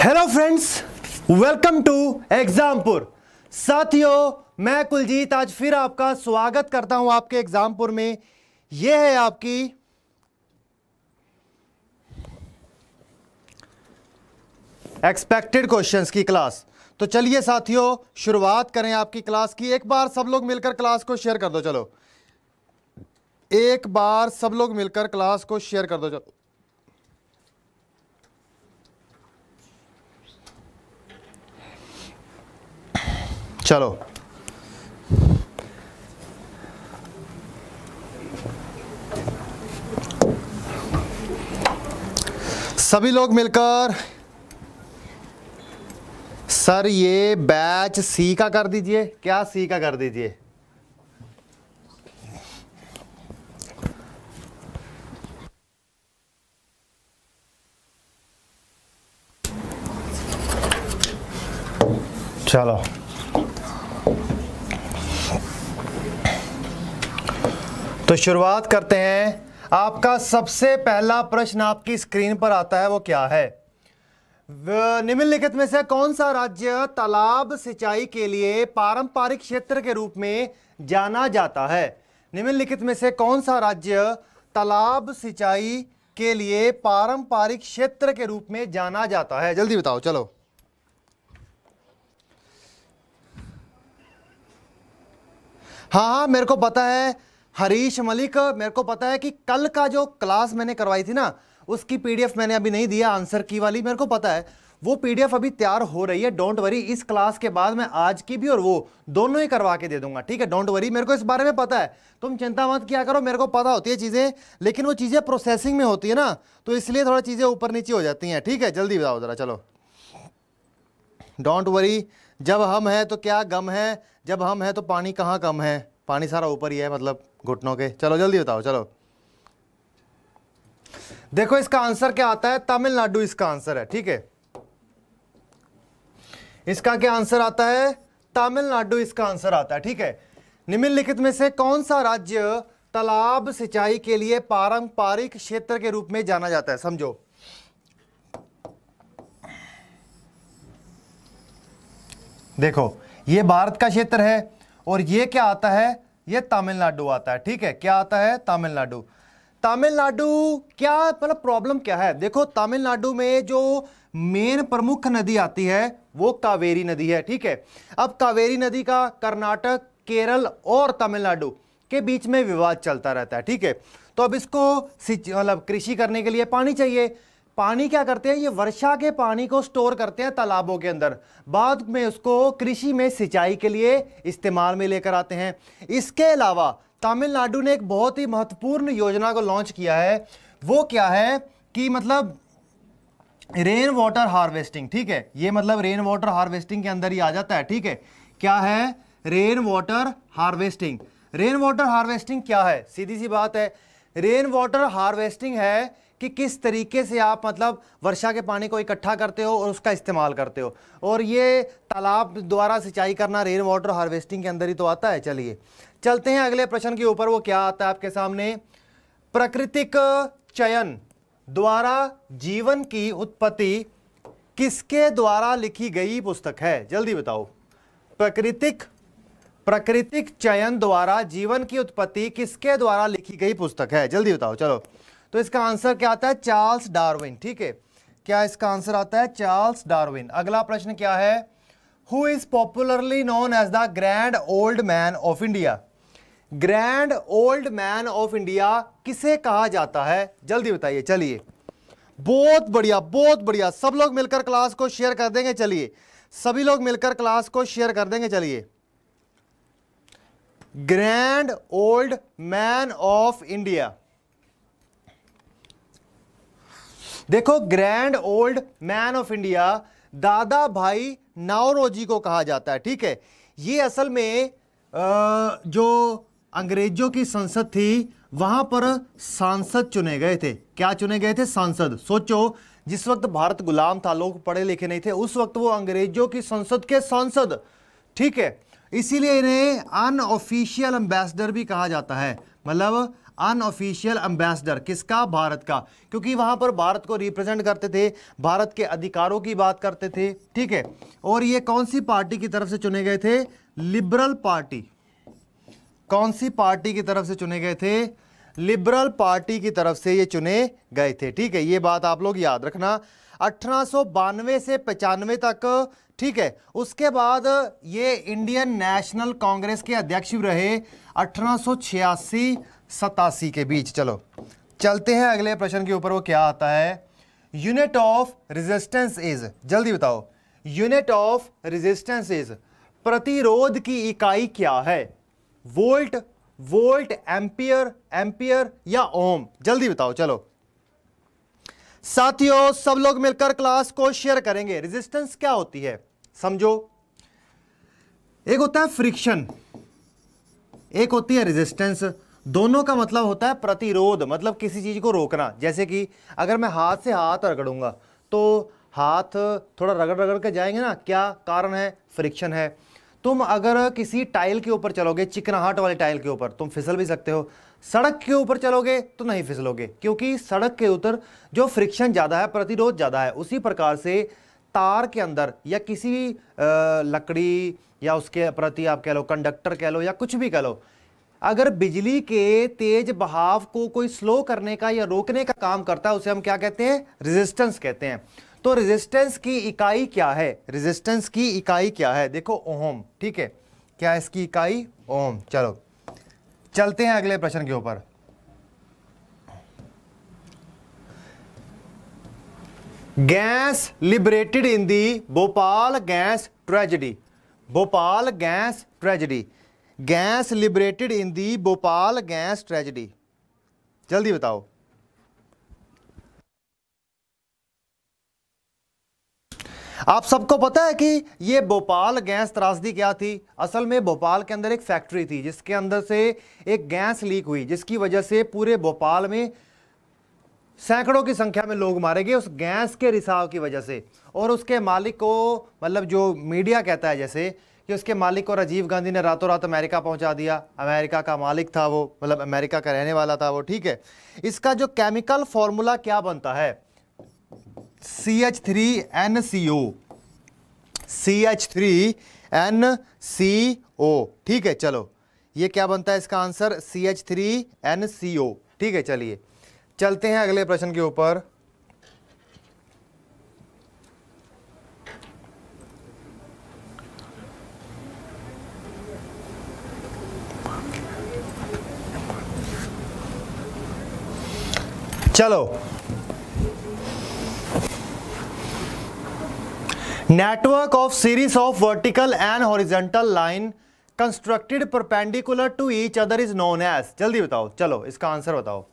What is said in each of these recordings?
Hello friends welcome to Exampur साथियों मैं कुलजीत आज फिर आपका स्वागत करता हूं आपके एग्जामपुर में यह है आपकी एक्सपेक्टेड क्वेश्चंस की क्लास तो चलिए साथियों शुरुआत करें आपकी क्लास की एक बार सब लोग मिलकर क्लास को शेयर कर दो चलो एक बार सब लोग मिलकर क्लास को शेयर कर दो चलो चलो सभी लोग मिलकर सर ये बैच सी का कर दीजिए क्या सी का कर दीजिए चलो तो शुरुआत करते हैं आपका सबसे पहला प्रश्न आपकी स्क्रीन पर आता है वो क्या है निम्नलिखित में से कौन सा राज्य तालाब सिंचाई के लिए पारंपरिक क्षेत्र के रूप में जाना जाता है निम्नलिखित में से कौन सा राज्य तालाब सिंचाई के लिए पारंपरिक क्षेत्र के रूप में जाना जाता है जल्दी बताओ चलो हाँ हाँ मेरे को पता है हरीश मलिक मेरे को पता है कि कल का जो क्लास मैंने करवाई थी ना उसकी पीडीएफ मैंने अभी नहीं दिया आंसर की वाली मेरे को पता है वो पीडीएफ अभी तैयार हो रही है डोंट वरी इस क्लास के बाद मैं आज की भी और वो दोनों ही करवा के दे दूंगा ठीक है डोंट वरी मेरे को इस बारे में पता है तुम चिंता मत किया करो मेरे को पता होती है चीज़ें लेकिन वो चीज़ें प्रोसेसिंग में होती है ना तो इसलिए थोड़ा चीज़ें ऊपर नीचे हो जाती हैं ठीक है जल्दी बताओ ज़रा चलो डोंट वरी जब हम हैं तो क्या गम है जब हम हैं तो पानी कहाँ कम है पानी सारा ऊपर ही है मतलब घुटनों के चलो जल्दी बताओ चलो देखो इसका आंसर क्या आता है तमिलनाडु इसका आंसर है ठीक है इसका क्या आंसर आता है तमिलनाडु इसका आंसर आता है ठीक है निम्नलिखित में से कौन सा राज्य तालाब सिंचाई के लिए पारंपरिक क्षेत्र के रूप में जाना जाता है समझो देखो ये भारत का क्षेत्र है और ये क्या आता है ये तमिलनाडु आता है ठीक है क्या आता है तमिलनाडु तमिलनाडु क्या मतलब प्रॉब्लम क्या है देखो तमिलनाडु में जो मेन प्रमुख नदी आती है वो कावेरी नदी है ठीक है अब कावेरी नदी का कर्नाटक केरल और तमिलनाडु के बीच में विवाद चलता रहता है ठीक है तो अब इसको मतलब कृषि करने के लिए पानी चाहिए पानी क्या करते हैं ये वर्षा के पानी को स्टोर करते हैं तालाबों के अंदर बाद में उसको कृषि में सिंचाई के लिए इस्तेमाल में लेकर आते हैं इसके अलावा तमिलनाडु ने एक बहुत ही महत्वपूर्ण योजना को लॉन्च किया है वो क्या है कि मतलब रेन वाटर हार्वेस्टिंग ठीक है ये मतलब रेन वाटर हार्वेस्टिंग के अंदर ही आ जाता है ठीक है क्या है rain water harvesting rain water harvesting क्या है सीधी सी बात है रेन वाटर हार्वेस्टिंग है कि किस तरीके से आप मतलब वर्षा के पानी को इकट्ठा करते हो और उसका इस्तेमाल करते हो और ये तालाब द्वारा सिंचाई करना रेन वाटर हार्वेस्टिंग के अंदर ही तो आता है चलिए चलते हैं अगले प्रश्न के ऊपर वो क्या आता है आपके सामने प्राकृतिक चयन द्वारा जीवन की उत्पत्ति किसके द्वारा लिखी गई पुस्तक है जल्दी बताओ प्राकृतिक प्राकृतिक चयन द्वारा जीवन की उत्पत्ति किसके द्वारा लिखी गई पुस्तक है जल्दी बताओ चलो तो इसका आंसर क्या आता है चार्ल्स डार्विन ठीक है क्या इसका आंसर आता है चार्ल्स डार्विन अगला प्रश्न क्या है who is popularly known as the grand old man of India grand old man of India किसे कहा जाता है जल्दी बताइए चलिए बहुत बढ़िया बहुत बढ़िया सब लोग मिलकर क्लास को शेयर कर देंगे चलिए सभी लोग मिलकर क्लास को शेयर कर देंगे चलिए grand old man of India देखो grand old man of India Dadabhai नावरोजी को कहा जाता है ठीक है ये असल में जो अंग्रेजों की संसद थी वहां पर सांसद चुने गए थे क्या चुने गए थे सांसद सोचो जिस वक्त भारत गुलाम था लोग पढ़े लिखे नहीं थे उस वक्त वो अंग्रेजों की संसद के सांसद ठीक है इसीलिए इन्हें अनऑफिशियल एम्बेसडर भी कहा जाता है मतलब अनऑफिशियल एम्बेसडर किसका भारत का क्योंकि वहाँ पर भारत को रिप्रेजेंट करते थे भारत के अधिकारों की बात करते थे ठीक है और ये कौन सी पार्टी की तरफ से चुने गए थे लिबरल पार्टी कौन सी पार्टी की तरफ से चुने गए थे लिबरल पार्टी की तरफ से ये चुने गए थे ठीक है ये बात आप लोग याद रखना अठारह से पचानवे तक ठीक है उसके बाद ये इंडियन नेशनल कांग्रेस के अध्यक्ष भी रहे अठारह सतासी के बीच चलो चलते हैं अगले प्रश्न के ऊपर वो क्या आता है यूनिट ऑफ रेजिस्टेंस इज जल्दी बताओ यूनिट ऑफ रेजिस्टेंस इज प्रतिरोध की इकाई क्या है वोल्ट वोल्ट एम्पियर एम्पियर या ओम जल्दी बताओ चलो साथियों सब लोग मिलकर क्लास को शेयर करेंगे रेजिस्टेंस क्या होती है समझो एक होता है फ्रिक्शन एक होती है रेजिस्टेंस दोनों का मतलब होता है प्रतिरोध मतलब किसी चीज़ को रोकना जैसे कि अगर मैं हाथ से हाथ रगड़ूंगा तो हाथ थोड़ा रगड़ रगड़ के जाएंगे ना क्या कारण है फ्रिक्शन है तुम अगर किसी टाइल के ऊपर चलोगे चिकनाहट वाले टाइल के ऊपर तुम फिसल भी सकते हो सड़क के ऊपर चलोगे तो नहीं फिसलोगे क्योंकि सड़क के ऊपर जो फ्रिक्शन ज़्यादा है प्रतिरोध ज़्यादा है उसी प्रकार से तार के अंदर या किसी लकड़ी या उसके प्रति आप कह लो कंडक्टर कह लो या कुछ भी कह लो अगर बिजली के तेज बहाव को कोई स्लो करने का या रोकने का काम करता है उसे हम क्या कहते हैं रेजिस्टेंस कहते हैं तो रेजिस्टेंस की इकाई क्या है रेजिस्टेंस की इकाई क्या है देखो ओम ठीक है क्या इसकी इकाई ओम चलो चलते हैं अगले प्रश्न के ऊपर gas liberated in the Bhopal gas tragedy Bhopal gas tragedy gas liberated in the Bhopal gas tragedy जल्दी बताओ आप सबको पता है कि ये भोपाल गैस त्रासदी क्या थी असल में भोपाल के अंदर एक फैक्ट्री थी जिसके अंदर से एक गैस लीक हुई जिसकी वजह से पूरे भोपाल में सैकड़ों की संख्या में लोग मारे गए उस गैस के रिसाव की वजह से और उसके मालिक को मतलब जो मीडिया कहता है जैसे कि उसके मालिक को राजीव गांधी ने रातों रात अमेरिका पहुंचा दिया अमेरिका का मालिक था वो मतलब अमेरिका का रहने वाला था वो ठीक है इसका जो केमिकल फॉर्मूला क्या बनता है C H three N C O C H three N C O ठीक है चलो ये क्या बनता है इसका answer C H three N C O ठीक है चलिए चलते हैं अगले प्रश्न के ऊपर चलो network of series of vertical and horizontal line constructed perpendicular to each other is known as जल्दी बताओ चलो इसका आंसर बताओ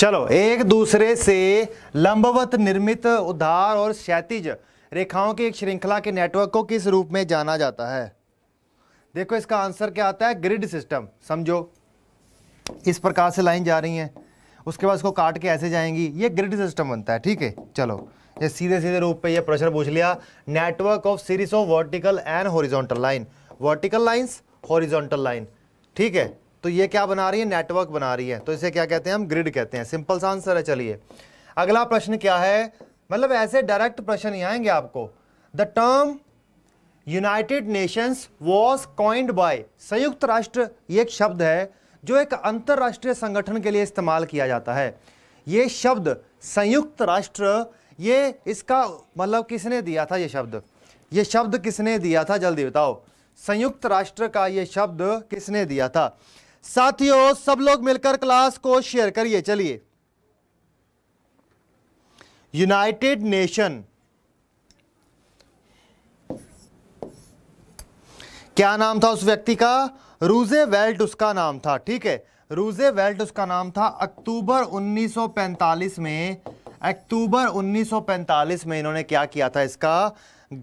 चलो एक दूसरे से लंबवत निर्मित उधार और क्षैतिज रेखाओं की एक श्रृंखला के नेटवर्क को किस रूप में जाना जाता है देखो इसका आंसर क्या आता है ग्रिड सिस्टम समझो इस प्रकार से लाइन जा रही है उसके बाद इसको काट के ऐसे जाएंगी ये ग्रिड सिस्टम बनता है ठीक है चलो ये सीधे सीधे रूप पे ये प्रश्न पूछ लिया network of series of vertical and horizontal line vertical lines horizontal line ठीक है तो ये क्या बना रही है नेटवर्क बना रही है तो इसे क्या कहते हैं हम ग्रिड कहते हैं सिंपल सा आंसर है चलिए अगला प्रश्न क्या है मतलब ऐसे डायरेक्ट प्रश्न ही आएंगे आपको the term United Nations was coined by संयुक्त राष्ट्र ये एक शब्द है जो एक अंतर्राष्ट्रीय संगठन के लिए इस्तेमाल किया जाता है ये शब्द संयुक्त राष्ट्र ये इसका मतलब किसने दिया था ये शब्द ये शब्द किसने दिया था जल्दी बताओ संयुक्त राष्ट्र का ये शब्द किसने दिया था साथियों सब लोग मिलकर क्लास को शेयर करिए चलिए यूनाइटेड नेशन क्या नाम था उस व्यक्ति का रूजे वेल्ट उसका नाम था ठीक है रूजे वेल्ट उसका नाम था अक्टूबर 1945 में अक्टूबर 1945 में इन्होंने क्या किया था इसका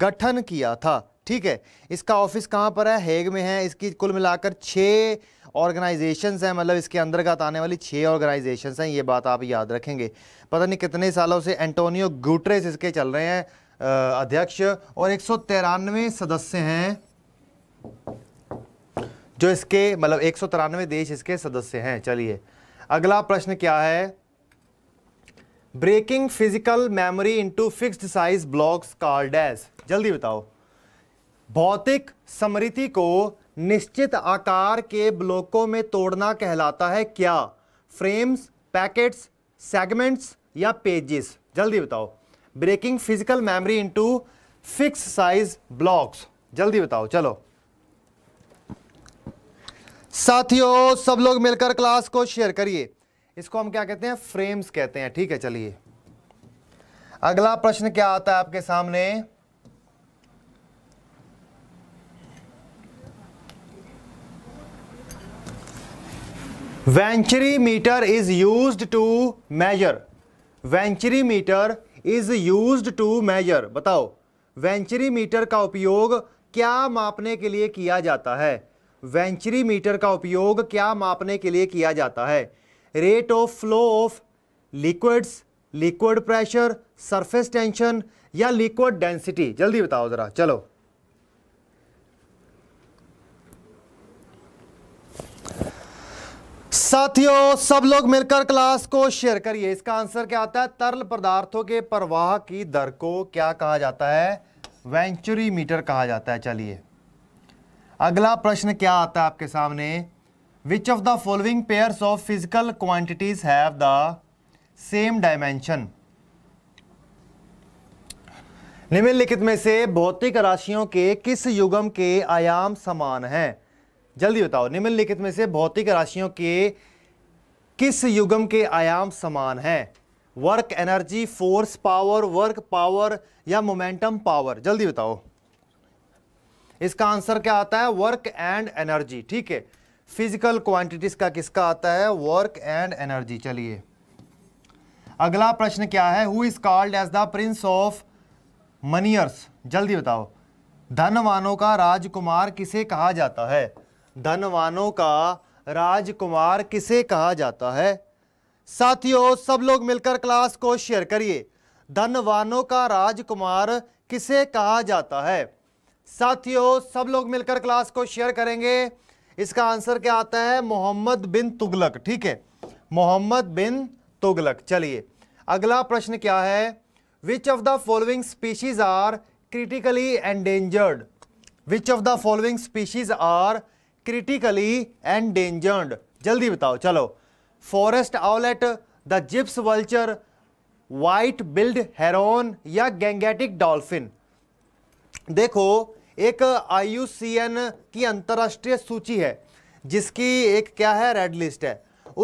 गठन किया था ठीक है इसका ऑफिस कहां पर है हेग में है इसकी कुल मिलाकर छह ऑर्गेनाइजेशंस हैं मतलब इसके अंतर्गत आने वाली छः ऑर्गेनाइजेशंस हैं ये बात आप याद रखेंगे पता नहीं कितने सालों से एंटोनियो गुटरेस इसके चल रहे हैं अध्यक्ष और एक सदस्य हैं जो इसके मतलब एक देश इसके सदस्य हैं चलिए अगला प्रश्न क्या है breaking physical memory into fix size blocks called जल्दी बताओ भौतिक समृति को निश्चित आकार के ब्लॉकों में तोड़ना कहलाता है क्या फ्रेम्स पैकेट्स सेगमेंट्स या पेजेस जल्दी बताओ breaking physical memory into fix size blocks जल्दी बताओ चलो साथियों सब लोग मिलकर क्लास को शेयर करिए इसको हम क्या कहते हैं फ्रेम्स कहते हैं ठीक है चलिए अगला प्रश्न क्या आता है आपके सामने venturi meter is use to measure venturi meter is use to measure बताओ वेंचरी मीटर का उपयोग क्या मापने के लिए किया जाता है वेंचरी मीटर का उपयोग क्या मापने के लिए किया जाता है rate of flow of liquids liquid pressure surface tension या लिक्विड डेंसिटी जल्दी बताओ ज़रा चलो साथियों सब लोग मिलकर क्लास को शेयर करिए इसका आंसर क्या आता है तरल पदार्थों के प्रवाह की दर को क्या कहा जाता है वेंचुरी मीटर कहा जाता है चलिए अगला प्रश्न क्या आता है आपके सामने which of the following pair of physical quantities have the same dimension निम्नलिखित में से भौतिक राशियों के किस युगम के आयाम समान हैं जल्दी बताओ निम्नलिखित में से भौतिक राशियों के किस युगम के आयाम समान हैं work energy force power work power या मोमेंटम पावर जल्दी बताओ इसका आंसर क्या आता है वर्क एंड एनर्जी ठीक है फिजिकल क्वांटिटीज का किसका आता है वर्क एंड एनर्जी चलिए अगला प्रश्न क्या है who is called as the prince of moneyers जल्दी बताओ धनवानों का राजकुमार किसे कहा जाता है धनवानों का राजकुमार किसे कहा जाता है साथियों सब लोग मिलकर क्लास को शेयर करिए धनवानों का राजकुमार किसे कहा जाता है साथियों सब लोग मिलकर क्लास को शेयर करेंगे इसका आंसर क्या आता है मोहम्मद बिन तुगलक ठीक है मोहम्मद बिन तुगलक चलिए अगला प्रश्न क्या है which of the following species are critically endangered which of the following species are critically endangered जल्दी बताओ चलो forest owlet the gyps vulture white bellied heron या गैंगेटिक डॉल्फिन देखो एक आई की अंतर्राष्ट्रीय सूची है जिसकी एक क्या है रेड लिस्ट है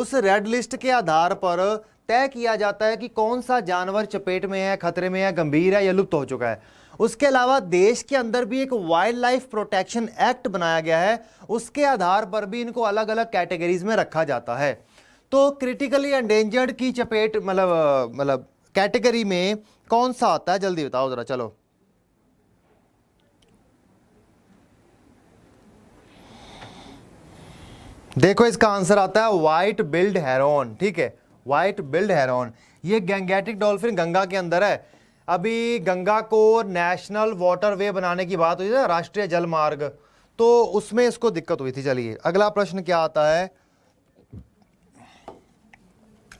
उस रेड लिस्ट के आधार पर तय किया जाता है कि कौन सा जानवर चपेट में है खतरे में है गंभीर है या लुप्त हो चुका है उसके अलावा देश के अंदर भी एक वाइल्ड लाइफ प्रोटेक्शन एक्ट बनाया गया है उसके आधार पर भी इनको अलग अलग कैटेगरीज में रखा जाता है तो क्रिटिकली एंडेंजर्ड की चपेट मतलब मतलब कैटेगरी में कौन सा आता है जल्दी बताओ ज़रा चलो देखो इसका आंसर आता है वाइट बिल्ड हेरोन ठीक है वाइट बिल्ड हेरोन ये गैंगेटिक डॉल्फिन गंगा के अंदर है अभी गंगा को नेशनल वाटर वे बनाने की बात हुई ना राष्ट्रीय जल मार्ग तो उसमें इसको दिक्कत हुई थी चलिए अगला प्रश्न क्या आता है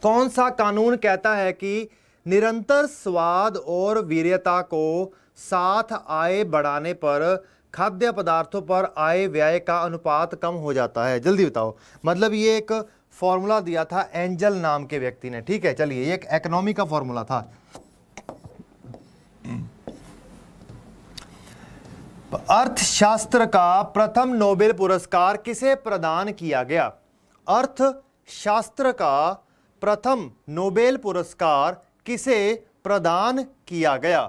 कौन सा कानून कहता है कि निरंतर स्वाद और वीरता को साथ आय बढ़ाने पर खाद्य पदार्थों पर आय व्यय का अनुपात कम हो जाता है जल्दी बताओ मतलब ये एक फॉर्मूला दिया था एंजल नाम के व्यक्ति ने ठीक है चलिए ये एक इकोनॉमी का फॉर्मूला था अर्थशास्त्र का प्रथम नोबेल पुरस्कार किसे प्रदान किया गया अर्थशास्त्र का प्रथम नोबेल पुरस्कार किसे प्रदान किया गया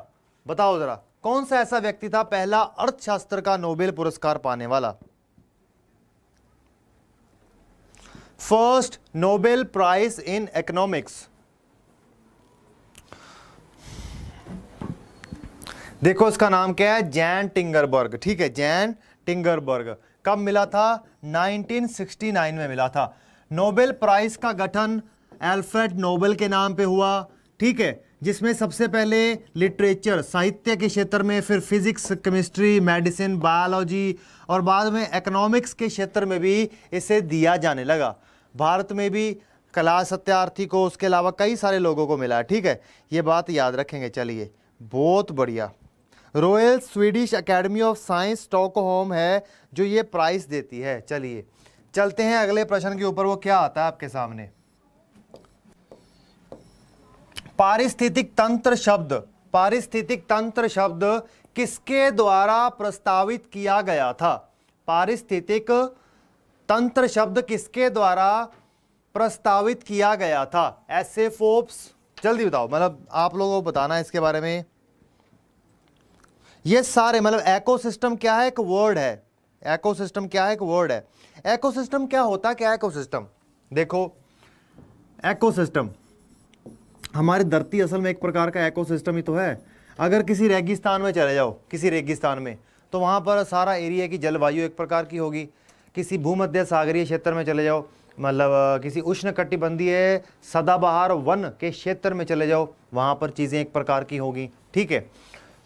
बताओ जरा कौन सा ऐसा व्यक्ति था पहला अर्थशास्त्र का नोबेल पुरस्कार पाने वाला first Nobel prize in economics देखो इसका नाम क्या है जैन टिंगरबर्ग ठीक है जैन टिंगरबर्ग कब मिला था 1969 में मिला था नोबेल प्राइज का गठन एल्फ्रेड नोबेल के नाम पे हुआ ठीक है जिसमें सबसे पहले लिटरेचर साहित्य के क्षेत्र में फिर फिजिक्स केमिस्ट्री मेडिसिन बायोलॉजी और बाद में इकोनॉमिक्स के क्षेत्र में भी इसे दिया जाने लगा भारत में भी कला सत्यार्थी को उसके अलावा कई सारे लोगों को मिला ठीक है ये बात याद रखेंगे चलिए बहुत बढ़िया Royal Swedish Academy of Science Stockholm है जो ये प्राइस देती है चलिए चलते हैं अगले प्रश्न के ऊपर वो क्या आता है आपके सामने पारिस्थितिक तंत्र शब्द पारिस्थितिक तंत्र शब्द किसके द्वारा प्रस्तावित किया गया था पारिस्थितिक तंत्र शब्द किसके द्वारा प्रस्तावित किया गया था एसे फोप्स जल्दी बताओ मतलब आप लोगों को बताना है इसके बारे में ये सारे मतलब एकोसिस्टम क्या है एक वर्ड है एकोसिस्टम क्या है एक वर्ड है एकोसिस्टम क्या होता क्या एको एकोसिस्टम देखो एकोसिस्टम हमारी धरती असल में एक प्रकार का एकोसिस्टम ही तो है अगर किसी रेगिस्तान में चले जाओ किसी रेगिस्तान में तो वहाँ पर सारा एरिया की जलवायु एक प्रकार की होगी किसी भूमध्य सागरीय क्षेत्र में चले जाओ मतलब किसी उष्ण कटिबंधीय सदाबहार वन के क्षेत्र में चले जाओ वहाँ पर चीज़ें एक प्रकार की होगी ठीक है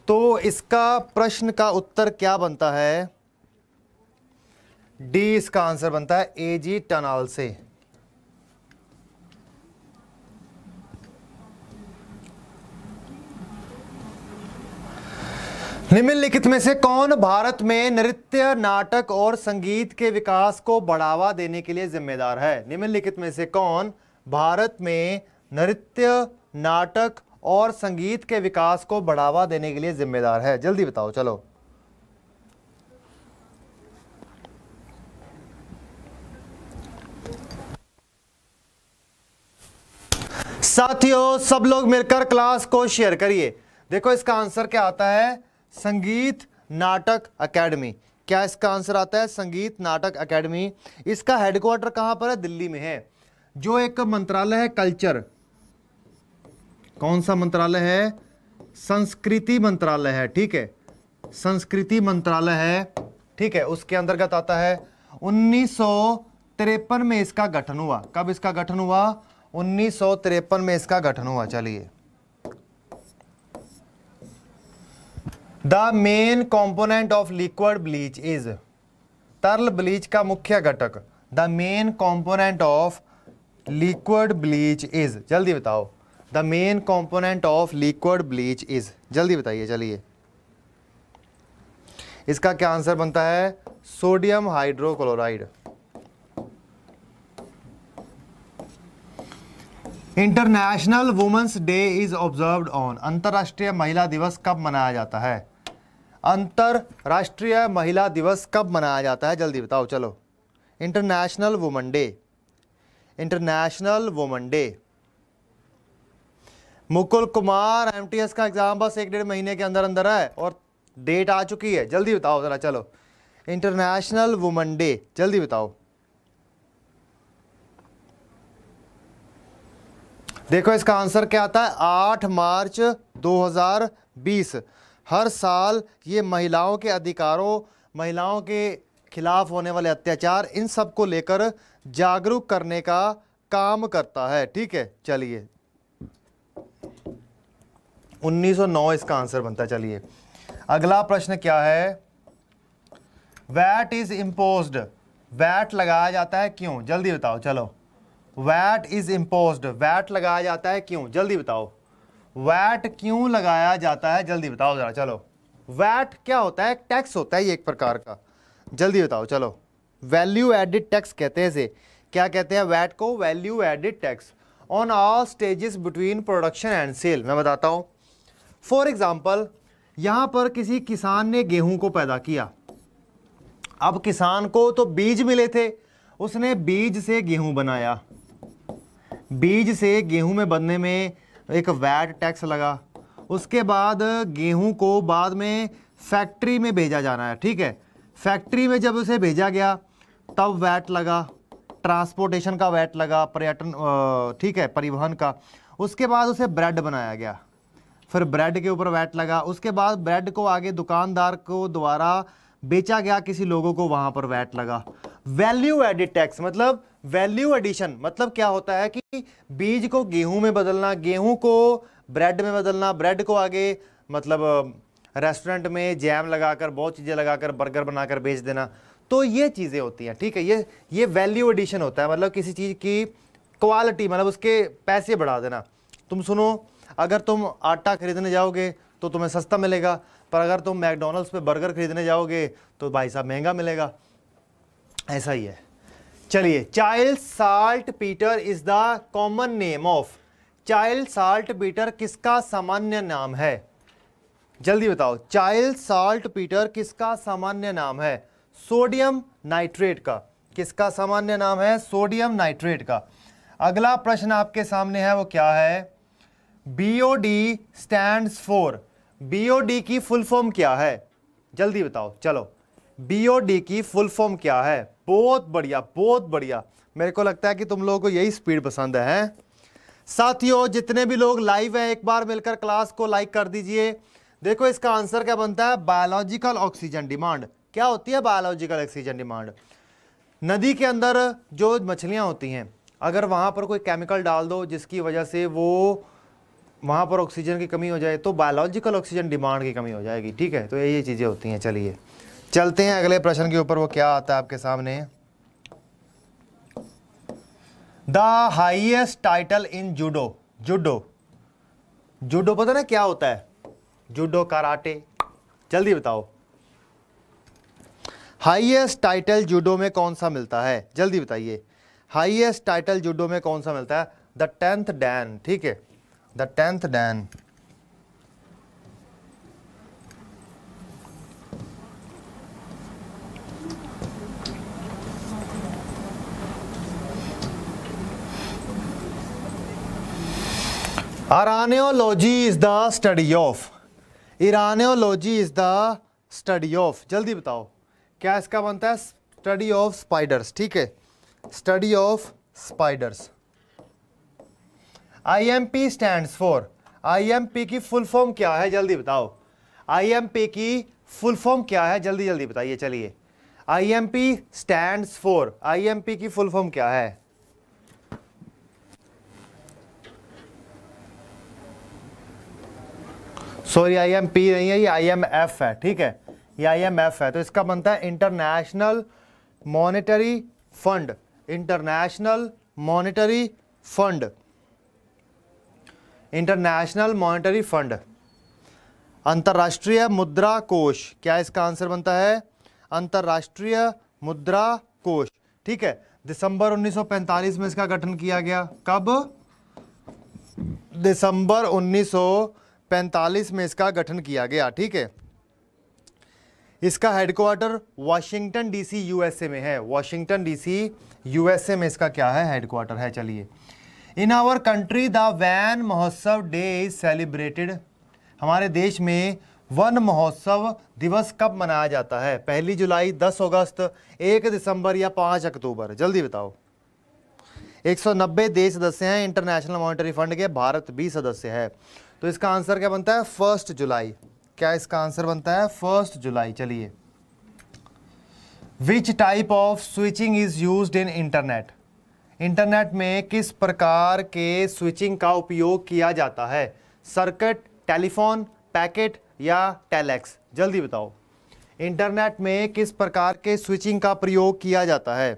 तो इसका प्रश्न का उत्तर क्या बनता है डी इसका आंसर बनता है ए जी टनाल से निम्नलिखित में से कौन भारत में नृत्य नाटक और संगीत के विकास को बढ़ावा देने के लिए जिम्मेदार है निम्नलिखित में से कौन भारत में नृत्य नाटक और संगीत के विकास को बढ़ावा देने के लिए जिम्मेदार है जल्दी बताओ चलो साथियों सब लोग मिलकर क्लास को शेयर करिए देखो इसका आंसर क्या आता है संगीत नाटक एकेडमी क्या इसका आंसर आता है संगीत नाटक एकेडमी इसका हेडक्वार्टर कहां पर है दिल्ली में है जो एक मंत्रालय है कल्चर कौन सा मंत्रालय है संस्कृति मंत्रालय है ठीक है संस्कृति मंत्रालय है ठीक है उसके अंतर्गत आता है उन्नीस में इसका गठन हुआ कब इसका गठन हुआ उन्नीस में इसका गठन हुआ चलिए the main component of liquid bleach is तरल ब्लीच का मुख्य घटक the main component of liquid bleach is जल्दी बताओ the main component of liquid bleach is जल्दी बताइए चलिए इसका क्या आंसर बनता है sodium hydrochloride international women's day is observe on अंतर्राष्ट्रीय महिला दिवस कब मनाया जाता है अंतर्राष्ट्रीय महिला दिवस कब मनाया जाता है जल्दी बताओ चलो international women day international women day Mukul Kumar MTS का एग्ज़ाम बस एक डेढ़ महीने के अंदर अंदर है और डेट आ चुकी है जल्दी बताओ ज़रा चलो इंटरनेशनल वुमन डे जल्दी बताओ देखो इसका आंसर क्या आता है आठ मार्च 2020 हर साल ये महिलाओं के अधिकारों महिलाओं के खिलाफ होने वाले अत्याचार इन सब को लेकर जागरूक करने का काम करता है ठीक है चलिए 1909 इसका आंसर बनता चलिए अगला प्रश्न क्या है वैट इज इम्पोज वैट लगाया जाता है क्यों जल्दी बताओ चलो वैट इज इम्पोज वैट लगाया जाता है क्यों जल्दी बताओ वैट क्यों लगाया जाता है जल्दी बताओ जरा चलो वैट क्या होता है टैक्स होता है ये एक प्रकार का जल्दी बताओ चलो वैल्यू एडिड टैक्स कहते हैं इसे क्या कहते हैं वैट को value added tax on all stages between production and sale मैं बताता हूँ फॉर एग्ज़ाम्पल यहाँ पर किसी किसान ने गेहूं को पैदा किया अब किसान को तो बीज मिले थे उसने बीज से गेहूं बनाया बीज से गेहूं में बनने में एक वैट टैक्स लगा उसके बाद गेहूं को बाद में फैक्ट्री में भेजा जाना है ठीक है फैक्ट्री में जब उसे भेजा गया तब वैट लगा ट्रांसपोर्टेशन का वैट लगा पर्यटन ठीक है परिवहन का उसके बाद उसे ब्रेड बनाया गया फिर ब्रेड के ऊपर वैट लगा उसके बाद ब्रेड को आगे दुकानदार को द्वारा बेचा गया किसी लोगों को वहाँ पर वैट लगा वैल्यू एडिड टैक्स मतलब वैल्यू एडिशन मतलब क्या होता है कि बीज को गेहूं में बदलना गेहूं को ब्रेड में बदलना ब्रेड को आगे मतलब रेस्टोरेंट में जैम लगाकर बहुत चीज़ें लगाकर बर्गर बनाकर बेच देना तो ये चीज़ें होती हैं ठीक है ये ये वैल्यू एडिशन होता है मतलब किसी चीज़ की क्वालिटी मतलब उसके पैसे बढ़ा देना तुम सुनो अगर तुम आटा खरीदने जाओगे तो तुम्हें सस्ता मिलेगा पर अगर तुम मैकडोनल्ड्स पे बर्गर खरीदने जाओगे तो भाई साहब महंगा मिलेगा ऐसा ही है चलिए child saltpetre is the common name of child saltpetre किसका सामान्य नाम है जल्दी बताओ चाइल्ड साल्ट पीटर किसका सामान्य नाम है सोडियम नाइट्रेट का किसका सामान्य नाम है सोडियम नाइट्रेट का अगला प्रश्न आपके सामने है वो क्या है बीओडी स्टैंड फॉर बीओडी की फुल फॉर्म क्या है जल्दी बताओ चलो बीओडी की फुल फॉर्म क्या है बहुत बढ़िया बहुत बढ़िया मेरे को लगता है कि तुम लोगों को यही स्पीड पसंद है साथियों जितने भी लोग लाइव हैं एक बार मिलकर क्लास को लाइक कर दीजिए देखो इसका आंसर क्या बनता है बायोलॉजिकल ऑक्सीजन डिमांड क्या होती है बायोलॉजिकल ऑक्सीजन डिमांड नदी के अंदर जो मछलियाँ होती हैं अगर वहाँ पर कोई केमिकल डाल दो जिसकी वजह से वो वहाँ पर ऑक्सीजन की कमी हो जाए तो बायोलॉजिकल ऑक्सीजन डिमांड की कमी हो जाएगी ठीक है तो ये चीज़ें होती हैं चलिए चलते हैं अगले प्रश्न के ऊपर वो क्या आता है आपके सामने the highest title in judo judo judo पता ना क्या होता है जूडो कराटे जल्दी बताओ हाइएस्ट टाइटल जूडो में कौन सा मिलता है जल्दी बताइए हाइएस्ट टाइटल जूडो में कौन सा मिलता है द टेंथ डैन ठीक है the 10th Dan Iraneology is the study of Iraneology is the study of जल्दी बताओ क्या इसका बनता है स्टडी ऑफ स्पाइडर्स ठीक है study of spiders I M P stand for P की फुल फॉर्म क्या है जल्दी बताओ आई एम पी की फुल फॉर्म क्या है जल्दी जल्दी बताइए चलिए I M P stand for P की फुल फॉर्म क्या है सॉरी आई एम पी नहीं है ये आई एम एफ है ठीक है ये आई एम एफ है तो इसका बनता है international monetary fund international monetary fund international monetary fund अंतर्राष्ट्रीय मुद्रा कोष क्या इसका आंसर बनता है अंतर्राष्ट्रीय मुद्रा कोष ठीक है दिसंबर 1945 में इसका गठन किया गया कब दिसंबर 1945 में इसका गठन किया गया ठीक है इसका हेडक्वार्टर वाशिंगटन डीसी यूएसए में है वाशिंगटन डीसी यूएसए में इसका क्या है हेडक्वार्टर है चलिए in our country the Van Mahotsav day is celebrated हमारे देश में वन महोत्सव दिवस कब मनाया जाता है पहली जुलाई 10 अगस्त 1 दिसंबर या 5 अक्टूबर जल्दी बताओ 190 देश सदस्य हैं इंटरनेशनल मॉनिटरी फंड के भारत भी सदस्य है तो इसका आंसर क्या बनता है फर्स्ट जुलाई क्या इसका आंसर बनता है फर्स्ट जुलाई चलिए which type of switching is use in internet internet में किस प्रकार के स्विचिंग का उपयोग किया जाता है सर्किट टेलीफोन पैकेट या टेलेक्स जल्दी बताओ इंटरनेट में किस प्रकार के स्विचिंग का प्रयोग किया जाता है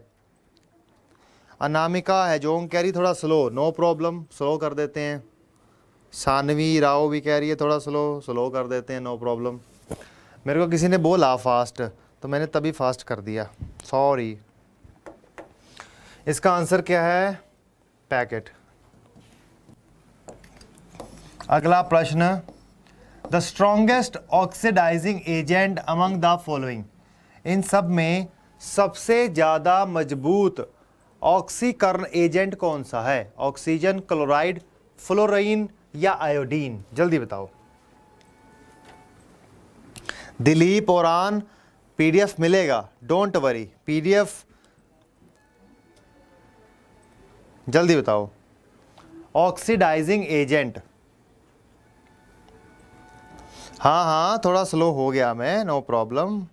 अनामिका है जो कह रही थोड़ा स्लो नो प्रॉब्लम स्लो कर देते हैं सानवी राव भी कह रही है थोड़ा स्लो स्लो कर देते हैं नो प्रॉब्लम मेरे को किसी ने बोला फास्ट तो मैंने तभी फास्ट कर दिया सॉरी इसका आंसर क्या है पैकेट अगला प्रश्न the strongest oxidising agent among the following इन सब में सबसे ज़्यादा मजबूत ऑक्सीकरण एजेंट कौन सा है ऑक्सीजन क्लोराइड फ्लोरीन या आयोडीन जल्दी बताओ दिलीप और आन पीडीएफ मिलेगा डोंट वरी पीडीएफ जल्दी बताओ ऑक्सीडाइजिंग एजेंट हाँ हाँ थोड़ा स्लो हो गया मैं नो प्रॉब्लम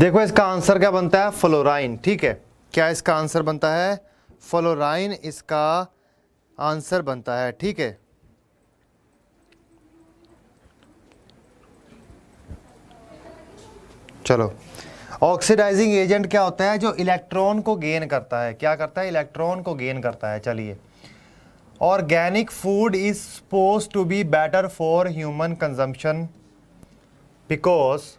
देखो इसका आंसर क्या बनता है फ्लोराइन ठीक है क्या इसका आंसर बनता है फ्लोराइन इसका आंसर बनता है ठीक है चलो ऑक्सीडाइजिंग एजेंट क्या होता है जो इलेक्ट्रॉन को गेन करता है क्या करता है इलेक्ट्रॉन को गेन करता है चलिए organic food is suppose to be better for human consumption because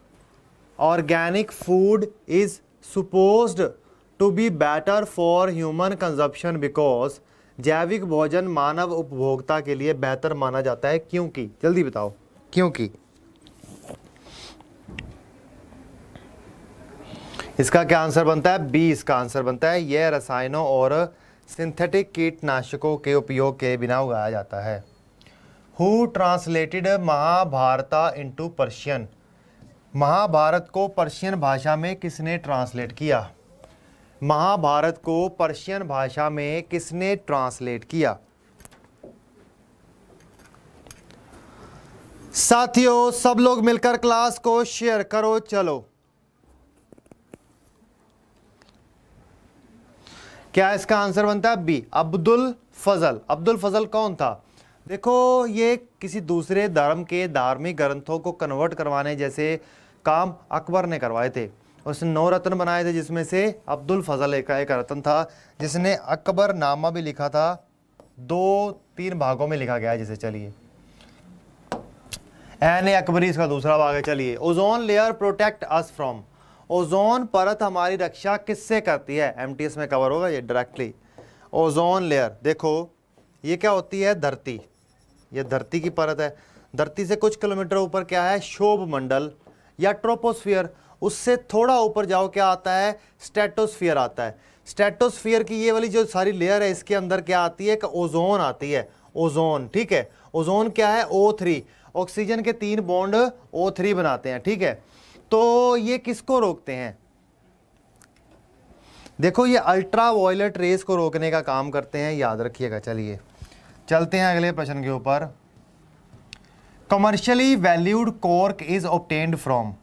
organic food is supposed to be better for human consumption because जैविक भोजन मानव उपभोक्ता के लिए बेहतर माना जाता है क्योंकि जल्दी बताओ क्योंकि इसका क्या आंसर बनता है बी इसका आंसर बनता है यह रसायनों और सिंथेटिक कीटनाशकों के उपयोग के बिना उगाया जाता है who translated Mahabharata into Persian Mahabharat को पर्शियन भाषा में किसने ट्रांसलेट किया महाभारत को पर्शियन भाषा में किसने ट्रांसलेट किया साथियों सब लोग मिलकर क्लास को शेयर करो चलो क्या इसका आंसर बनता है बी अब्दुल फजल अब्दुल फजल कौन था देखो ये किसी दूसरे धर्म के धार्मिक ग्रंथों को कन्वर्ट करवाने जैसे काम अकबर ने करवाए थे उसने नौ रत्न बनाए थे जिसमें से अब्दुल फजल का एक रत्न था जिसने अकबर नामा भी लिखा था दो तीन भागों में लिखा गया है जिसे चलिए एन ए अकबरी इसका दूसरा भाग है चलिए ozone layer protect us from ozone परत हमारी रक्षा किससे करती है एम में कवर होगा ये डायरेक्टली ओजोन लेयर देखो ये क्या होती है धरती ये धरती की परत है धरती से कुछ किलोमीटर ऊपर क्या है शोभ मंडल या ट्रोपोस्फियर उससे थोड़ा ऊपर जाओ क्या आता है स्टेटोस्फियर आता है स्टेटोस्फियर की ये वाली जो सारी लेयर है इसके अंदर क्या आती है ओजोन आती है ओजोन ठीक है ओजोन क्या है ओ थ्री ऑक्सीजन के तीन बॉन्ड ओ थ्री बनाते हैं ठीक है तो ये किसको रोकते हैं देखो ये अल्ट्रा वॉयलेट रेस को रोकने का काम करते हैं याद रखिएगा चलिए चलते हैं अगले प्रश्न के ऊपर commercially valued cork is obtained from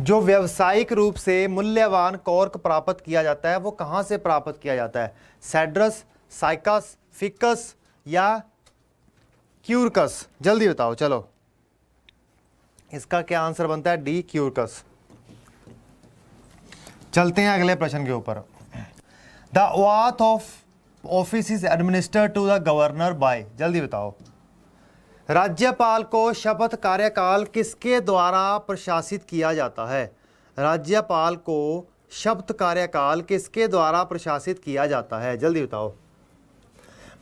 जो व्यवसायिक रूप से मूल्यवान कॉर्क प्राप्त किया जाता है वो कहाँ से प्राप्त किया जाता है सैड्रस साइकस फिकस या क्यूरकस जल्दी बताओ चलो इसका क्या आंसर बनता है डी क्यूरकस चलते हैं अगले प्रश्न के ऊपर the oath of office is administered to the governor by जल्दी बताओ राज्यपाल को शपथ कार्यकाल किसके द्वारा प्रशासित किया जाता है राज्यपाल को शपथ कार्यकाल किसके द्वारा प्रशासित किया जाता है जल्दी बताओ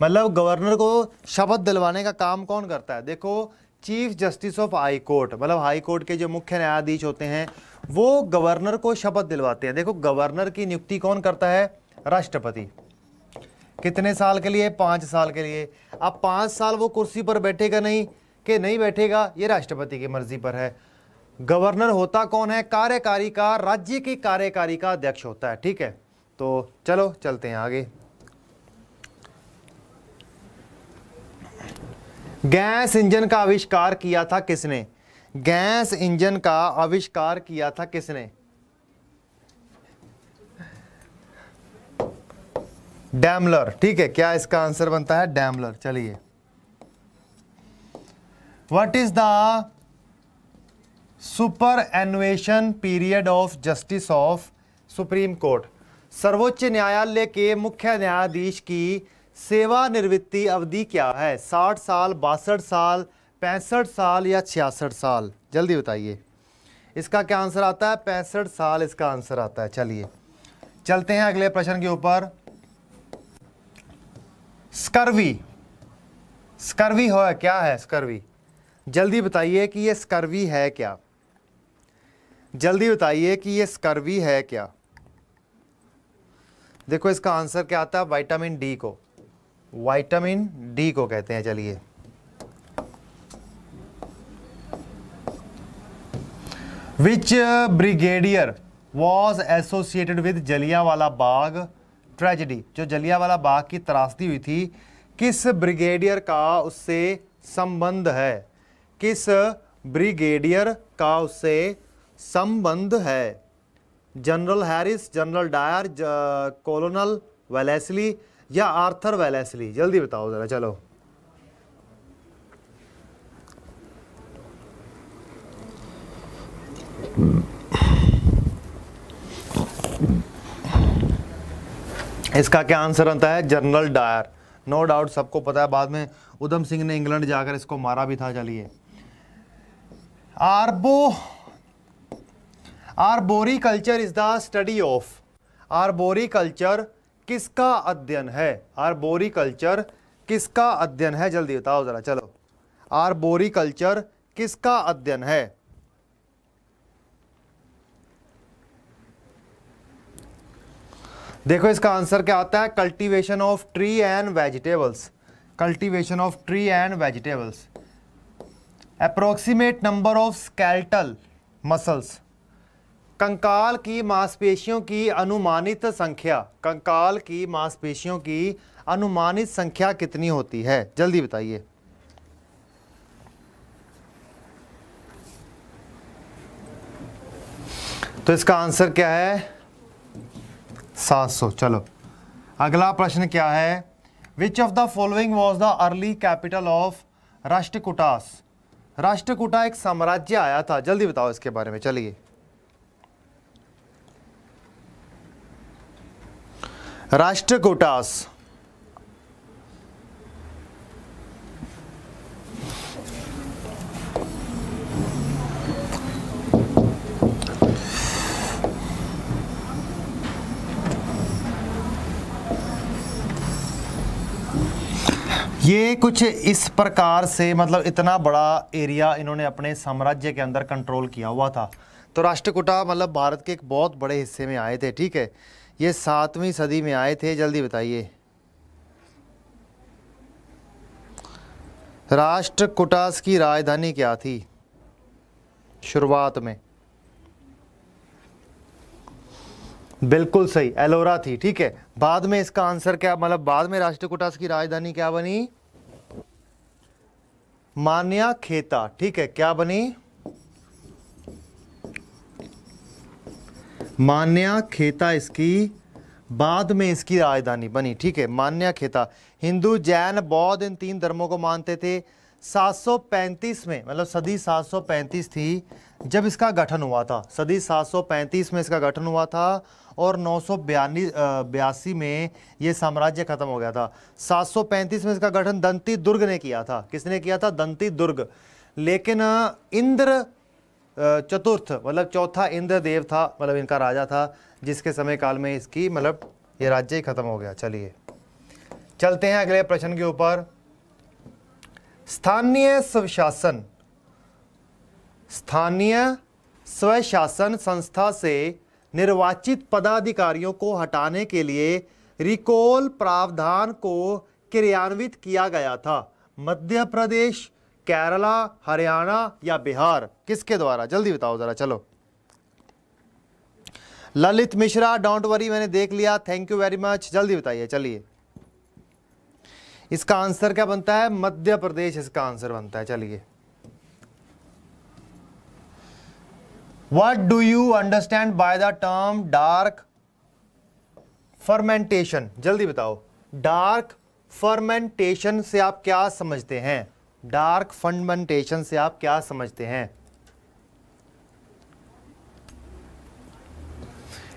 मतलब गवर्नर को शपथ दिलवाने का काम कौन करता है देखो chief justice of high court मतलब हाई कोर्ट के जो मुख्य न्यायाधीश होते हैं वो गवर्नर को शपथ दिलवाते हैं देखो गवर्नर की नियुक्ति कौन करता है राष्ट्रपति कितने साल के लिए पाँच साल के लिए अब पाँच साल वो कुर्सी पर बैठेगा नहीं कि नहीं बैठेगा ये राष्ट्रपति की मर्जी पर है गवर्नर होता कौन है कार्यकारी का राज्य की कार्यकारी का अध्यक्ष होता है ठीक है तो चलो चलते हैं आगे गैस इंजन का आविष्कार किया था किसने गैस इंजन का आविष्कार किया था किसने डैमलर ठीक है क्या इसका आंसर बनता है डैमलर चलिए what is the superannuation period of justice of supreme court सर्वोच्च न्यायालय के मुख्य न्यायाधीश की सेवानिवृत्ति अवधि क्या है साठ साल बासठ साल पैंसठ साल या छियासठ साल जल्दी बताइए इसका क्या आंसर आता है पैंसठ साल इसका आंसर आता है चलिए चलते हैं अगले प्रश्न के ऊपर स्कर्वी स्कर्वी हो है, क्या है स्कर्वी जल्दी बताइए कि ये स्कर्वी है क्या जल्दी बताइए कि ये स्कर्वी है क्या देखो इसका आंसर क्या आता है वाइटामिन डी को वाइटामिन डी को कहते हैं चलिए which brigadier was associated with Jallianwala Bagh tragedy जो जलियावाला बाग की त्रासदी हुई थी किस ब्रिगेडियर का उससे संबंध है किस ब्रिगेडियर का उससे संबंध है general Harris general Dyer colonel Wellesley या आर्थर वेलेसली जल्दी बताओ ज़रा चलो Hmm. इसका क्या आंसर आता है जनरल डायर नो डाउट सबको पता है बाद में उधम सिंह ने इंग्लैंड जाकर इसको मारा भी था चलिए arbo arboriculture is the study of arboriculture किसका अध्ययन है आरबोरी कल्चर किसका अध्ययन है जल्दी बताओ ज़रा चलो आरबोरी कल्चर किसका अध्ययन है देखो इसका आंसर क्या आता है cultivation of tree and vegetables cultivation of tree and vegetables approximate number of skeletal muscles कंकाल की मांसपेशियों की अनुमानित संख्या कंकाल की मांसपेशियों की अनुमानित संख्या कितनी होती है जल्दी बताइए तो इसका आंसर क्या है 700 चलो अगला प्रश्न क्या है which of the following was the early capital of Rashtrakutas Rashtrakuta एक साम्राज्य आया था जल्दी बताओ इसके बारे में चलिए राष्ट्रकूटास ये कुछ इस प्रकार से मतलब इतना बड़ा एरिया इन्होंने अपने साम्राज्य के अंदर कंट्रोल किया हुआ था तो राष्ट्रकुटा मतलब भारत के एक बहुत बड़े हिस्से में आए थे ठीक है ये सातवीं सदी में आए थे जल्दी बताइए राष्ट्रकुटास की राजधानी क्या थी शुरुआत में बिल्कुल सही एलोरा थी ठीक है बाद में इसका आंसर क्या मतलब बाद में राष्ट्रकूटास की राजधानी क्या बनी मान्या खेता ठीक है क्या बनी मान्या खेता इसकी बाद में इसकी राजधानी बनी ठीक है मान्या खेता हिंदू जैन बौद्ध इन तीन धर्मों को मानते थे 735 में मतलब सदी 735 थी जब इसका गठन हुआ था सदी 735 में इसका गठन हुआ था और नौ सौ बयासी में ये साम्राज्य खत्म हो गया था 735 में इसका गठन दंती दुर्ग ने किया था किसने किया था दंती दुर्ग लेकिन इंद्र चतुर्थ मतलब चौथा इंद्रदेव था मतलब इनका राजा था जिसके समय काल में इसकी मतलब ये राज्य ही खत्म हो गया चलिए चलते हैं अगले प्रश्न के ऊपर स्थानीय स्वशासन स्थानीय स्वशासन संस्था से निर्वाचित पदाधिकारियों को हटाने के लिए रिकॉल प्रावधान को क्रियान्वित किया गया था मध्य प्रदेश केरला हरियाणा या बिहार किसके द्वारा जल्दी बताओ ज़रा चलो ललित मिश्रा डोंट वरी मैंने देख लिया थैंक यू वेरी मच जल्दी बताइए चलिए इसका आंसर क्या बनता है मध्य प्रदेश इसका आंसर बनता है चलिए what do you understand by the term dark fermentation जल्दी बताओ dark fermentation से आप क्या समझते हैं dark fermentation से आप क्या समझते हैं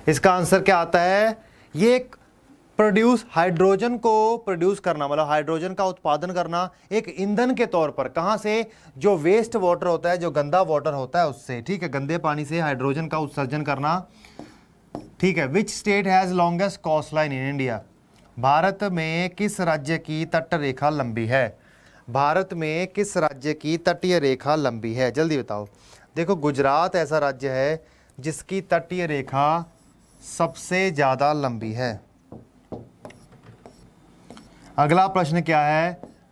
इसका आंसर क्या आता है ये एक प्रोड्यूस हाइड्रोजन को प्रोड्यूस करना मतलब हाइड्रोजन का उत्पादन करना एक ईंधन के तौर पर कहाँ से जो वेस्ट वाटर होता है जो गंदा वाटर होता है उससे ठीक है गंदे पानी से हाइड्रोजन का उत्सर्जन करना ठीक है which state has longest coast line in India भारत में किस राज्य की तट रेखा लंबी है भारत में किस राज्य की तटीय रेखा लंबी है जल्दी बताओ देखो गुजरात ऐसा राज्य है जिसकी तटीय रेखा सबसे ज़्यादा लंबी है अगला प्रश्न क्या है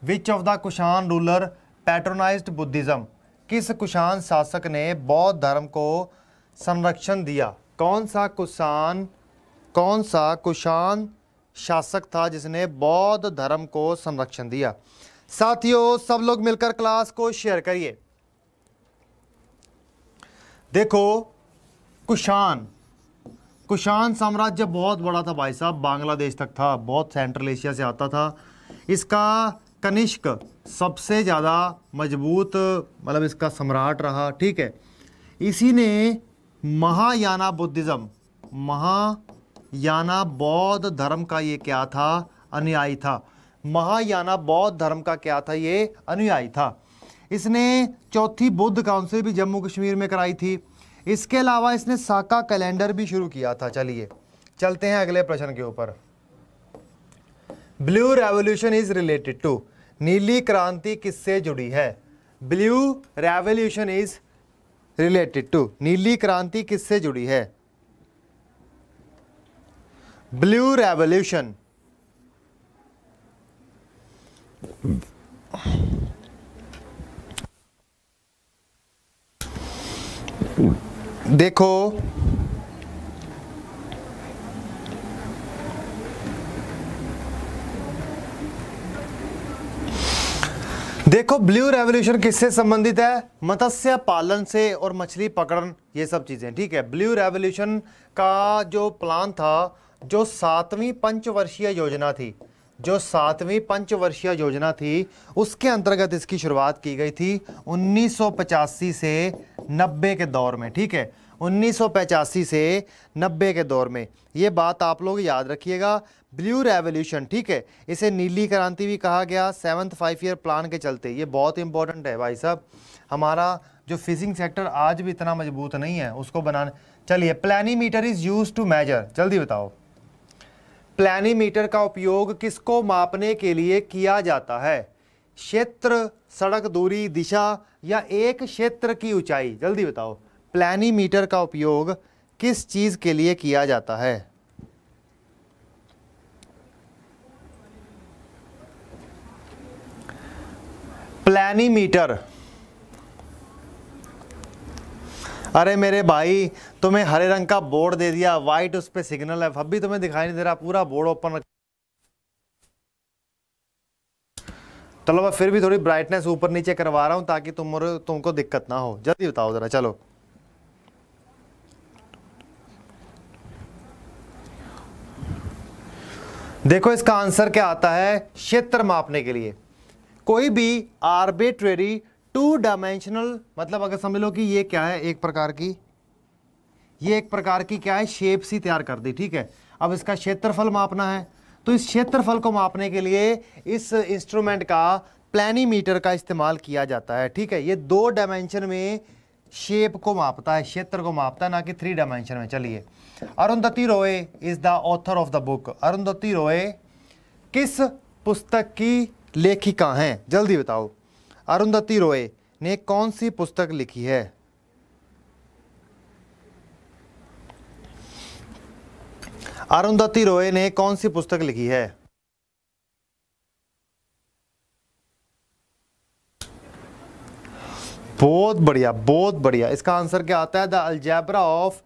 which of the Kushan ruler patronise Buddhism किस कुशान शासक ने बौद्ध धर्म को संरक्षण दिया कौन सा कुशान कौन सा कुशान शासक था जिसने बौद्ध धर्म को संरक्षण दिया साथियों सब लोग मिलकर क्लास को शेयर करिए देखो कुशान कुशान साम्राज्य बहुत बड़ा था भाई साहब बांग्लादेश तक था बहुत सेंट्रल एशिया से आता था इसका कनिष्क सबसे ज़्यादा मजबूत मतलब इसका सम्राट रहा ठीक है इसी ने महायाना बुद्धिज़्म महायाना बौद्ध धर्म का ये क्या था अनुयायी था महायाना बौद्ध धर्म का क्या था ये अनुयायी था इसने चौथी बुद्ध काउंसिल भी जम्मू कश्मीर में कराई थी इसके अलावा इसने साका कैलेंडर भी शुरू किया था चलिए चलते हैं अगले प्रश्न के ऊपर blue revolution is related to नीली क्रांति किससे जुड़ी है blue revolution is related to नीली क्रांति किससे जुड़ी है ब्लू रेवोल्यूशन Ooh. देखो देखो ब्लू रेवोल्यूशन किससे संबंधित है मत्स्य पालन से और मछली पकड़न ये सब चीज़ें ठीक है ब्लू रेवोल्यूशन का जो प्लान था जो सातवीं पंचवर्षीय योजना थी जो सातवीं पंचवर्षीय योजना थी उसके अंतर्गत इसकी शुरुआत की गई थी 1985 से नब्बे के दौर में ठीक है 1985 से 90 के दौर में ये बात आप लोग याद रखिएगा ब्लू रेवोल्यूशन ठीक है इसे नीली क्रांति भी कहा गया सेवन्थ फाइव ईयर प्लान के चलते ये बहुत इंपॉर्टेंट है भाई साहब हमारा जो फिशिंग सेक्टर आज भी इतना मजबूत नहीं है उसको बनाने चलिए planimeter is use to measure जल्दी बताओ प्लानीमीटर का उपयोग किसको मापने के लिए किया जाता है क्षेत्र सड़क दूरी दिशा या एक क्षेत्र की ऊंचाई जल्दी बताओ प्लानीमीटर का उपयोग किस चीज़ के लिए किया जाता है प्लानीमीटर अरे मेरे भाई तुम्हें हरे रंग का बोर्ड दे दिया वाइट उस पर सिग्नल है अब भी तुम्हें दिखाई नहीं दे रहा पूरा बोर्ड ओपन चलो तो मैं फिर भी थोड़ी ब्राइटनेस ऊपर नीचे करवा रहा हूँ ताकि तुम तुमको दिक्कत ना हो जल्दी बताओ ज़रा चलो देखो इसका आंसर क्या आता है क्षेत्र मापने के लिए कोई भी आर्बिट्रेरी टू डायमेंशनल मतलब अगर समझ लो कि ये क्या है एक प्रकार की ये एक प्रकार की क्या है शेप सी तैयार कर दी ठीक है अब इसका क्षेत्रफल मापना है तो इस क्षेत्रफल को मापने के लिए इस इंस्ट्रूमेंट का प्लानीमीटर का इस्तेमाल किया जाता है ठीक है ये दो डायमेंशन में शेप को मापता है क्षेत्र को मापता है ना कि थ्री डायमेंशन में चलिए Arundhati Roy is the author of the book Arundhati Roy किस पुस्तक की लेखिका हैं जल्दी बताओ अरुंधति रोए ने कौन सी पुस्तक लिखी है अरुंधति रॉय ने कौन सी पुस्तक लिखी है बहुत बढ़िया बहुत बढ़िया इसका आंसर क्या आता है the algebra of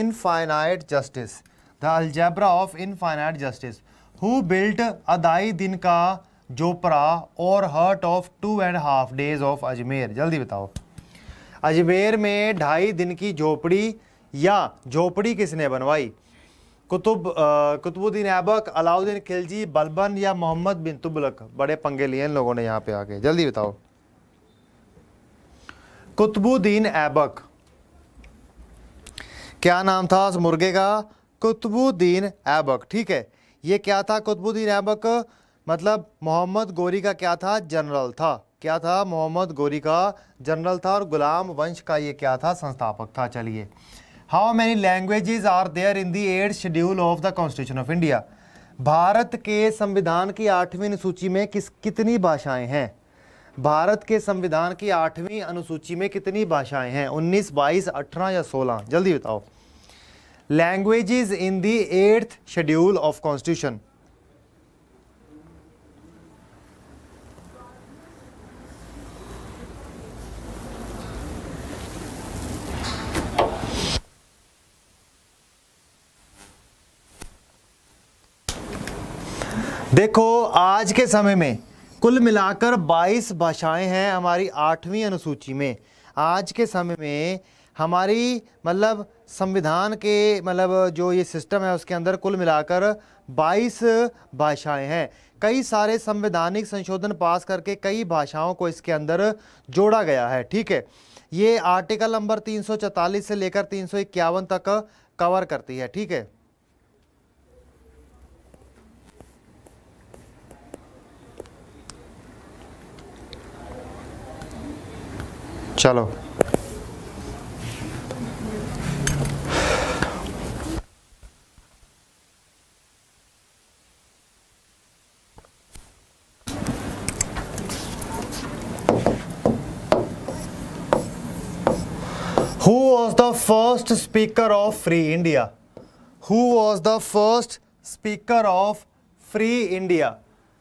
infinite justice the algebra of infinite justice who built Adhai Din Ka Jhonpra और heart of two and half days of Ajmer जल्दी बताओ अजमेर में ढाई दिन की झोपड़ी या झोपड़ी किसने बनवाई कुतुब कुतुबुद्दीन ऐबक अलाउद्दीन खिलजी बलबन या मोहम्मद बिन तुबलक बड़े पंगे लिए इन लोगों ने यहाँ पे आके जल्दी बताओ कुतुबुद्दीन ऐबक क्या नाम था उस मुर्गे का कुतुबुद्दीन ऐबक ठीक है ये क्या था कुतुबुद्दीन ऐबक मतलब मोहम्मद गोरी का क्या था जनरल था क्या था मोहम्मद गोरी का जनरल था और गुलाम वंश का ये क्या था संस्थापक था चलिए how many languages are there in the eighth schedule of the constitution of India भारत के संविधान की आठवीं अनुसूची में किस कितनी भाषाएं हैं भारत के संविधान की आठवीं अनुसूची में कितनी भाषाएं हैं 19, 22, 18 या 16 जल्दी बताओ languages in the eighth schedule of constitution देखो आज के समय में कुल मिलाकर 22 भाषाएं हैं हमारी आठवीं अनुसूची में आज के समय में हमारी मतलब संविधान के मतलब जो ये सिस्टम है उसके अंदर कुल मिलाकर 22 भाषाएं हैं कई सारे संवैधानिक संशोधन पास करके कई भाषाओं को इसके अंदर जोड़ा गया है ठीक है ये आर्टिकल नंबर 344 से लेकर तीन तक कवर करती है ठीक है चलो Who was the first speaker of Free India? Who was the first speaker of Free India?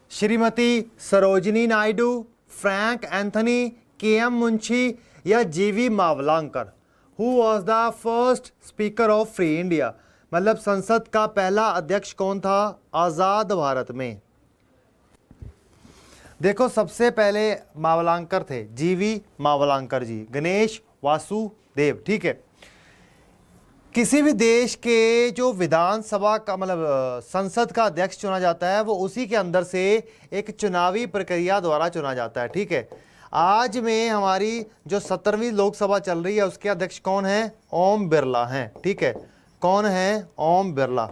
Shrimati Sarojini Naidu, Frank Anthony, K M Munshi, या G V Mavalankar who was the first speaker of free India मतलब संसद का पहला अध्यक्ष कौन था आज़ाद भारत में देखो सबसे पहले मावलांकर थे जीवी मावलांकर जी गणेश वासुदेव ठीक है किसी भी देश के जो विधानसभा का मतलब संसद का अध्यक्ष चुना जाता है वो उसी के अंदर से एक चुनावी प्रक्रिया द्वारा चुना जाता है ठीक है आज में हमारी जो सत्तरवीं लोकसभा चल रही है उसके अध्यक्ष कौन है ओम बिरला हैं ठीक है कौन है ओम बिरला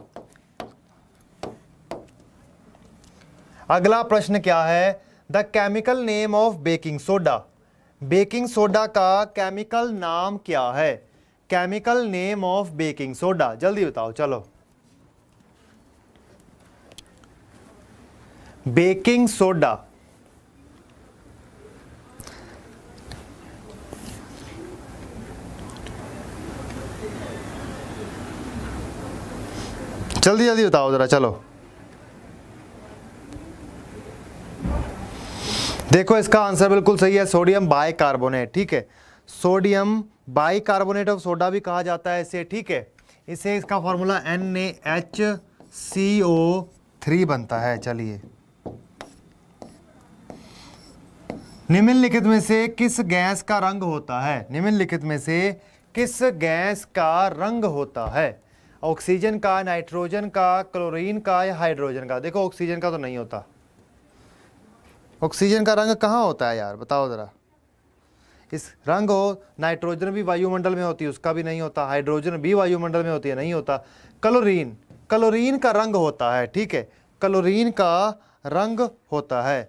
अगला प्रश्न क्या है the chemical name of baking soda baking soda का केमिकल नाम क्या है chemical name of baking soda जल्दी बताओ चलो बेकिंग सोडा जल्दी जल्दी बताओ ज़रा चलो देखो इसका आंसर बिल्कुल सही है सोडियम बाइकार्बोनेट ठीक है सोडियम बाइकार्बोनेट ऑफ सोडा भी कहा जाता है इसे ठीक है इसे इसका formula N A H C O three बनता है चलिए निम्नलिखित में से किस गैस का रंग होता है निम्नलिखित में से किस गैस का रंग होता है ऑक्सीजन का नाइट्रोजन का क्लोरीन का या हाइड्रोजन का देखो ऑक्सीजन का तो नहीं होता ऑक्सीजन का रंग कहाँ होता है यार बताओ ज़रा इस रंग हो नाइट्रोजन भी वायुमंडल में होती है उसका भी नहीं होता हाइड्रोजन भी वायुमंडल में होती है नहीं होता क्लोरीन क्लोरीन का रंग होता है ठीक है क्लोरीन का रंग होता है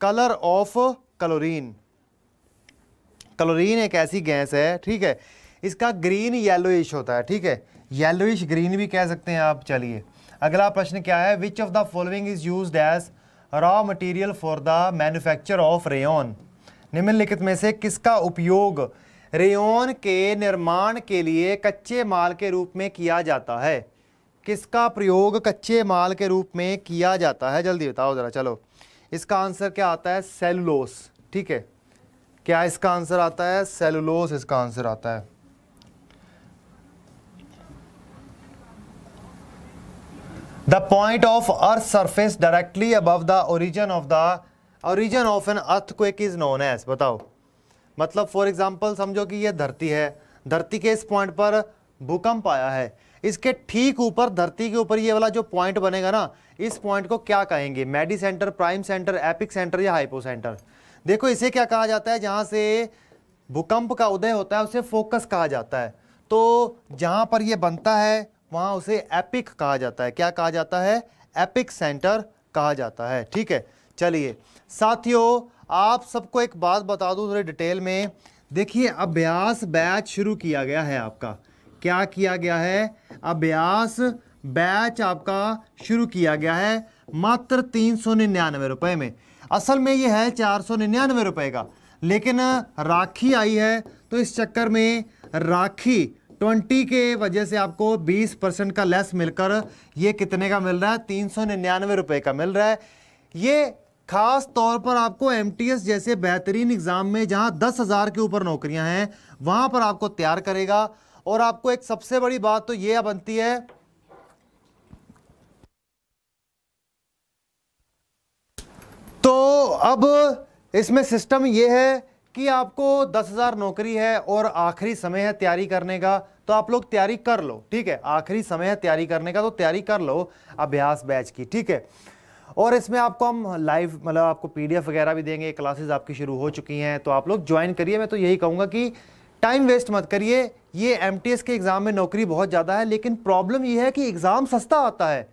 कलर ऑफ क्लोरीन क्लोरीन एक ऐसी गैस है ठीक है इसका ग्रीन येलोइश होता है ठीक है येलोइश ग्रीन भी कह सकते हैं आप चलिए अगला प्रश्न क्या है which of the following is use as raw material for the manufacture of rayon निम्नलिखित में से किसका उपयोग रेन के निर्माण के लिए कच्चे माल के रूप में किया जाता है किसका प्रयोग कच्चे माल के रूप में किया जाता है जल्दी बताओ ज़रा चलो इसका आंसर क्या आता है सेलुलोस ठीक है क्या इसका आंसर आता है सेलुलोस इसका आंसर आता है the point of earth earth directly directly above of the of of an earth को एक इज नोन है बताओ मतलब फॉर एग्जाम्पल समझो कि यह धरती है धरती के इस पॉइंट पर भूकंप आया है इसके ठीक ऊपर धरती के ऊपर ये वाला जो पॉइंट बनेगा ना इस पॉइंट को क्या कहेंगे medi centre prime centre epicentre या हाइपो सेंटर देखो इसे क्या कहा जाता है जहाँ से भूकंप का उदय होता है उसे फोकस कहा जाता है तो जहाँ पर यह बनता है वहां उसे एपिक कहा जाता है क्या कहा जाता है एपिक सेंटर कहा जाता है ठीक है चलिए साथियों आप सबको एक बात बता दूं थोड़ी डिटेल में देखिए अभ्यास बैच शुरू किया गया है आपका क्या किया गया है अभ्यास बैच आपका शुरू किया गया है मात्र तीन सौ निन्यानवे रुपये में असल में ये है चार सौ निन्यानवे रुपये का लेकिन राखी आई है तो इस चक्कर में राखी ट्वेंटी के वजह से आपको बीस परसेंट का लेस मिलकर ये कितने का मिल रहा है तीन सौ निन्यानवे रुपये का मिल रहा है ये खास तौर पर आपको एम जैसे बेहतरीन एग्ज़ाम में जहां दस हज़ार के ऊपर नौकरियां हैं वहां पर आपको तैयार करेगा और आपको एक सबसे बड़ी बात तो ये बनती है तो अब इसमें सिस्टम ये है कि आपको दस हज़ार नौकरी है और आखिरी समय है तैयारी करने का तो आप लोग तैयारी कर लो ठीक है आखिरी समय है तैयारी करने का तो तैयारी कर लो अभ्यास बैच की ठीक है और इसमें आपको हम लाइव मतलब आपको पीडीएफ वगैरह भी देंगे क्लासेस आपकी शुरू हो चुकी हैं तो आप लोग ज्वाइन करिए मैं तो यही कहूँगा कि टाइम वेस्ट मत करिए ये एम के एग्ज़ाम में नौकरी बहुत ज़्यादा है लेकिन प्रॉब्लम ये है कि एग्ज़ाम सस्ता आता है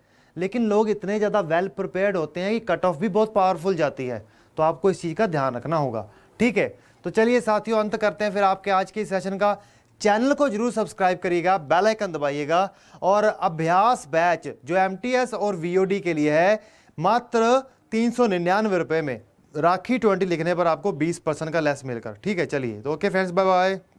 लेकिन लोग इतने ज़्यादा वेल प्रिपेयर्ड होते हैं कि कट ऑफ भी बहुत पावरफुल जाती है तो आपको इस चीज़ का ध्यान रखना होगा ठीक है तो चलिए साथियों अंत करते हैं फिर आपके आज के सेशन का चैनल को जरूर सब्सक्राइब करिएगा बेल आइकन दबाइएगा और अभ्यास बैच जो एमटीएस और वीओडी के लिए है मात्र तीन सौ निन्यानवे रुपये में राखी ट्वेंटी लिखने पर आपको बीस परसेंट का लेस मिलकर ठीक है चलिए तो ओके फ्रेंड्स बाय बाय